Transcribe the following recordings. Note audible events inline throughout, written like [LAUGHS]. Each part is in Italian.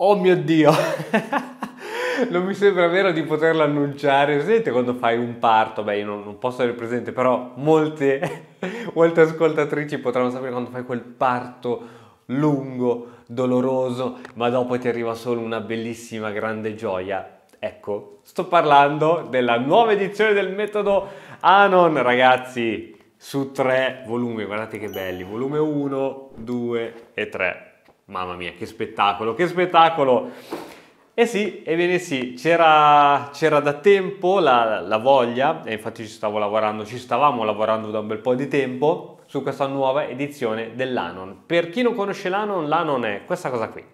Oh mio Dio! [LAUGHS] non mi sembra vero di poterlo annunciare. Sentite quando fai un parto, beh, io non, non posso essere presente, però molte, [LAUGHS] molte ascoltatrici potranno sapere quando fai quel parto lungo, doloroso, ma dopo ti arriva solo una bellissima grande gioia. Ecco, sto parlando della nuova edizione del metodo Anon, ragazzi, su tre volumi. Guardate che belli, volume 1, 2 e 3. Mamma mia, che spettacolo, che spettacolo! Eh sì, ebbene sì, c'era, c'era da tempo la, la, voglia, e infatti ci stavo lavorando, ci stavamo lavorando da un bel po' di tempo su questa nuova edizione dell'Anon. Per chi non conosce l'Anon, l'Anon è questa cosa qui.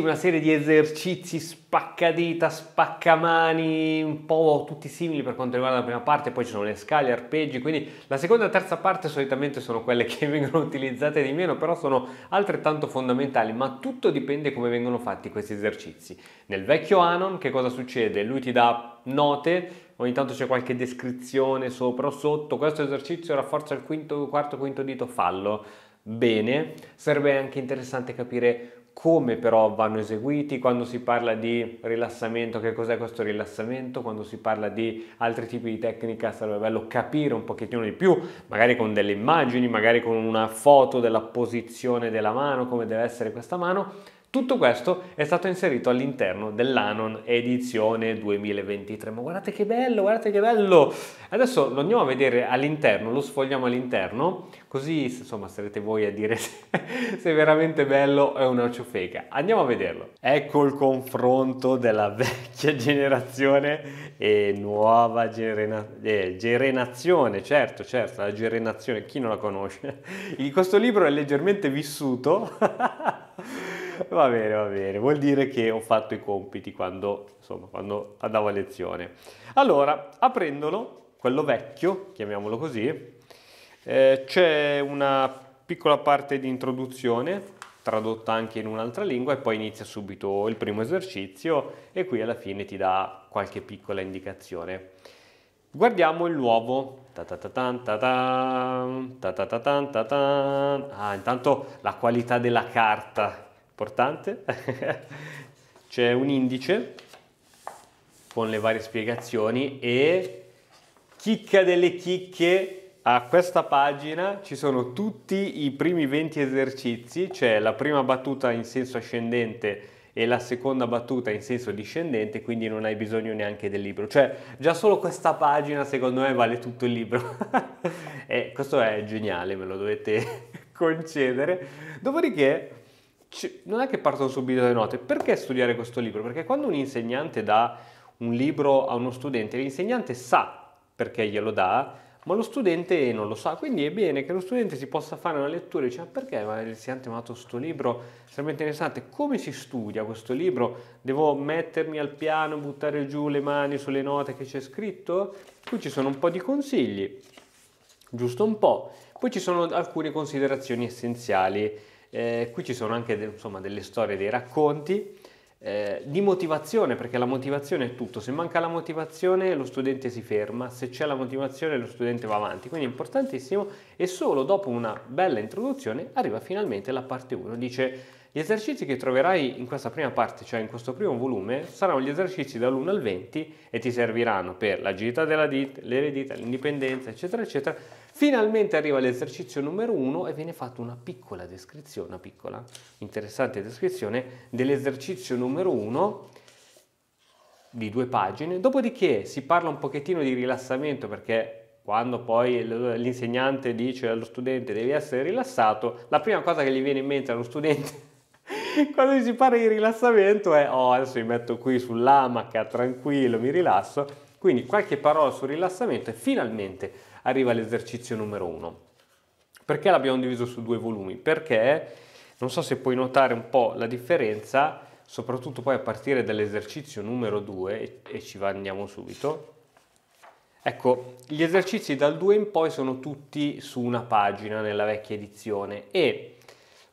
una serie di esercizi spaccadita, spaccamani, un po' tutti simili per quanto riguarda la prima parte, poi ci sono le scale, arpeggi, quindi la seconda e terza parte solitamente sono quelle [LAUGHS] che vengono utilizzate di meno, però sono altrettanto fondamentali, ma tutto dipende come vengono fatti questi esercizi. Nel vecchio Anon che cosa succede? Lui ti dà note, ogni tanto c'è qualche descrizione sopra o sotto, questo esercizio rafforza il quinto, quarto, quinto dito, fallo. Bene, sarebbe anche interessante capire come però vanno eseguiti, quando si parla di rilassamento, che cos'è questo rilassamento, quando si parla di altri tipi di tecnica sarebbe bello capire un pochettino di più, magari con delle immagini, magari con una foto della posizione della mano, come deve essere questa mano tutto questo è stato inserito all'interno dell'Anon edizione 2023. Ma guardate che bello, guardate che bello! Adesso lo andiamo a vedere all'interno, lo sfogliamo all'interno, così insomma sarete voi a dire [LAUGHS] se, è veramente bello o è una ciofeca. Andiamo a vederlo. Ecco il confronto della vecchia generazione e nuova gerena, eh, generazione, certo, certo, la gerenazione, chi non la conosce? Questo libro è leggermente vissuto. [LAUGHS] [LAUGHS] va bene, va bene, vuol dire che ho fatto i compiti quando, insomma, quando andavo a lezione. Allora, aprendolo, quello vecchio, chiamiamolo così, eh, c'è una piccola parte di introduzione tradotta anche in un'altra lingua e poi inizia subito il primo esercizio e qui alla fine ti dà qualche piccola indicazione. Guardiamo il nuovo. Ah, intanto la qualità della carta importante, [LAUGHS] c'è un indice con le varie spiegazioni e chicca delle chicche a questa pagina ci sono tutti i primi 20 esercizi, cioè la prima battuta in senso ascendente e la seconda battuta in senso discendente, quindi non hai bisogno neanche del libro. Cioè, già solo questa pagina secondo me vale tutto il libro. [LAUGHS] e eh, questo è geniale, me lo dovete [LAUGHS] concedere. Dopodiché non è che partono subito le note. Perché studiare questo libro? Perché quando un insegnante dà un libro a uno studente, l'insegnante sa perché glielo dà, ma lo studente non lo sa. Quindi è bene che lo studente si possa fare una lettura e dice: Ma perché ma l'insegnante mi ha dato questo libro? Estremamente interessante. Come si studia questo libro? Devo mettermi al piano, buttare giù le mani sulle note che c'è scritto? Qui ci sono un po' di consigli, giusto un po'. Poi ci sono alcune considerazioni essenziali eh, qui ci sono anche insomma, delle storie, dei racconti eh, di motivazione, perché la motivazione è tutto. Se manca la motivazione lo studente si ferma, se c'è la motivazione lo studente va avanti. Quindi è importantissimo e solo dopo una bella introduzione arriva finalmente la parte 1. Dice gli esercizi che troverai in questa prima parte, cioè in questo primo volume, saranno gli esercizi dall'1 al 20 e ti serviranno per l'agilità della dita, le dita, l'indipendenza, eccetera, eccetera. Finalmente arriva l'esercizio numero 1 e viene fatta una piccola descrizione, una piccola interessante descrizione dell'esercizio numero 1 di due pagine. Dopodiché si parla un pochettino di rilassamento perché quando poi l'insegnante dice allo studente devi essere rilassato, la prima cosa che gli viene in mente allo studente [LAUGHS] quando si parla di rilassamento è eh, oh adesso mi metto qui sull'amaca tranquillo mi rilasso quindi qualche parola sul rilassamento e finalmente arriva l'esercizio numero uno perché l'abbiamo diviso su due volumi perché non so se puoi notare un po' la differenza soprattutto poi a partire dall'esercizio numero 2 e ci andiamo subito Ecco, gli esercizi dal 2 in poi sono tutti su una pagina nella vecchia edizione e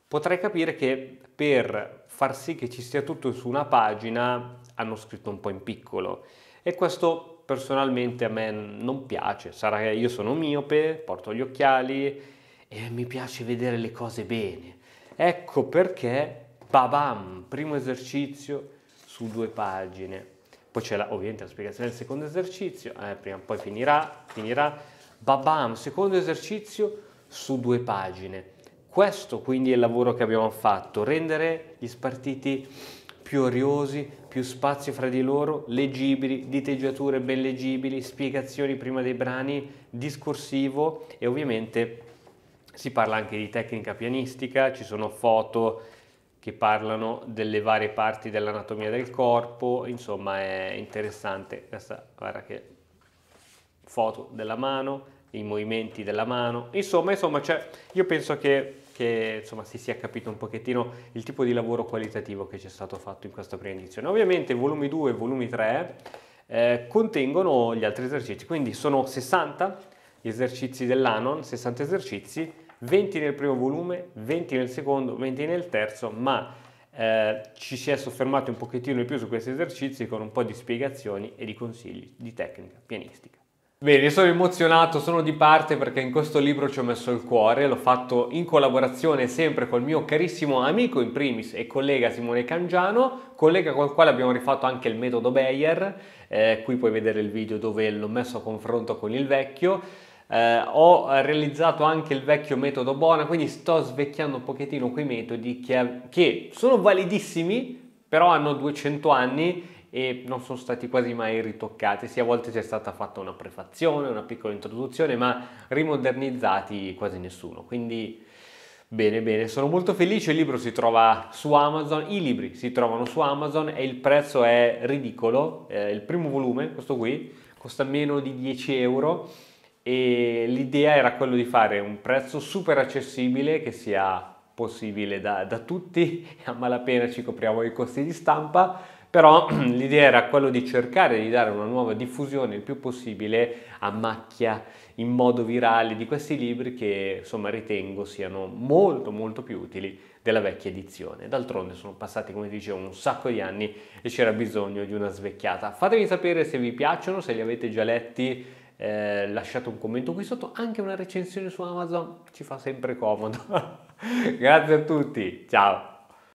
potrai capire che per far sì che ci sia tutto su una pagina, hanno scritto un po' in piccolo. E questo personalmente a me non piace, sarà che io sono miope, porto gli occhiali e mi piace vedere le cose bene. Ecco perché, babam, primo esercizio su due pagine. Poi c'è la, ovviamente la spiegazione del secondo esercizio, eh, prima o poi finirà, finirà. Babam, secondo esercizio su due pagine. Questo quindi è il lavoro che abbiamo fatto, rendere gli spartiti più oriosi, più spazi fra di loro, leggibili, diteggiature ben leggibili, spiegazioni prima dei brani, discorsivo e ovviamente si parla anche di tecnica pianistica, ci sono foto che parlano delle varie parti dell'anatomia del corpo, insomma è interessante questa, guarda che foto della mano, i movimenti della mano, insomma, insomma cioè, io penso che che insomma, si sia capito un pochettino il tipo di lavoro qualitativo che ci è stato fatto in questa primo edizione. ovviamente volumi 2 e volumi 3 eh, contengono gli altri esercizi, quindi sono 60 gli esercizi dell'Anon, 60 esercizi, 20 nel primo volume, 20 nel secondo, 20 nel terzo, ma eh, ci si è soffermati un pochettino di più su questi esercizi con un po' di spiegazioni e di consigli di tecnica pianistica. Bene, sono emozionato, sono di parte perché in questo libro ci ho messo il cuore, l'ho fatto in collaborazione sempre col mio carissimo amico in primis e collega Simone Cangiano, collega con il quale abbiamo rifatto anche il metodo Bayer, eh, qui puoi vedere il video dove l'ho messo a confronto con il vecchio, eh, ho realizzato anche il vecchio metodo Bona, quindi sto svecchiando un pochettino quei metodi che, che sono validissimi, però hanno 200 anni e non sono stati quasi mai ritoccati, sì a volte c'è stata fatta una prefazione, una piccola introduzione, ma rimodernizzati quasi nessuno, quindi bene bene, sono molto felice, il libro si trova su Amazon, i libri si trovano su Amazon e il prezzo è ridicolo, eh, il primo volume, questo qui, costa meno di 10 euro e l'idea era quello di fare un prezzo super accessibile che sia possibile da, da tutti, [LAUGHS] a malapena ci copriamo i costi di stampa, però [CLEARS THROAT] l'idea era quella di cercare di dare una nuova diffusione il più possibile a macchia in modo virale di questi libri che insomma ritengo siano molto molto più utili della vecchia edizione. D'altronde sono passati come dicevo un sacco di anni e c'era bisogno di una svecchiata. Fatemi sapere se vi piacciono, se li avete già letti eh, lasciate un commento qui sotto, anche una recensione su Amazon ci fa sempre comodo. [LAUGHS] Grazie a tutti, ciao!